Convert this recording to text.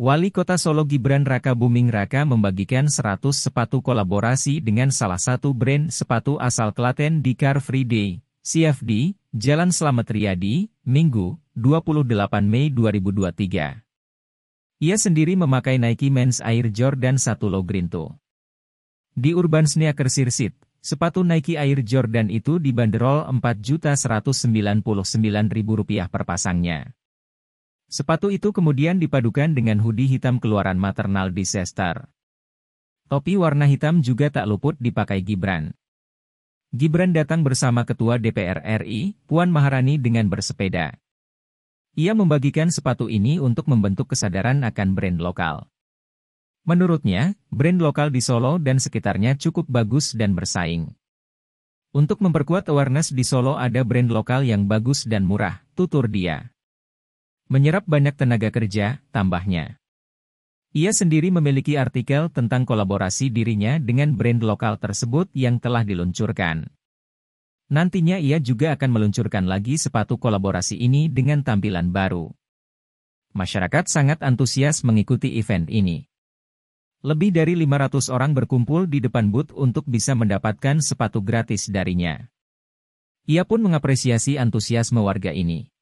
Wali Kota Solo Gibran Raka Buming Raka membagikan 100 sepatu kolaborasi dengan salah satu brand sepatu asal Klaten di Car Free Day, CFD, Jalan Slamet Riyadi, Minggu, 28 Mei 2023. Ia sendiri memakai Nike Men's Air Jordan 1 Low Green Di Urban Sneaker Sirsit, sepatu Nike Air Jordan itu dibanderol Rp4.199.000 per pasangnya. Sepatu itu kemudian dipadukan dengan hoodie hitam keluaran maternal di disaster. Topi warna hitam juga tak luput dipakai Gibran. Gibran datang bersama Ketua DPR RI, Puan Maharani dengan bersepeda. Ia membagikan sepatu ini untuk membentuk kesadaran akan brand lokal. Menurutnya, brand lokal di Solo dan sekitarnya cukup bagus dan bersaing. Untuk memperkuat awareness di Solo ada brand lokal yang bagus dan murah, tutur dia menyerap banyak tenaga kerja, tambahnya. Ia sendiri memiliki artikel tentang kolaborasi dirinya dengan brand lokal tersebut yang telah diluncurkan. Nantinya ia juga akan meluncurkan lagi sepatu kolaborasi ini dengan tampilan baru. Masyarakat sangat antusias mengikuti event ini. Lebih dari 500 orang berkumpul di depan booth untuk bisa mendapatkan sepatu gratis darinya. Ia pun mengapresiasi antusiasme warga ini.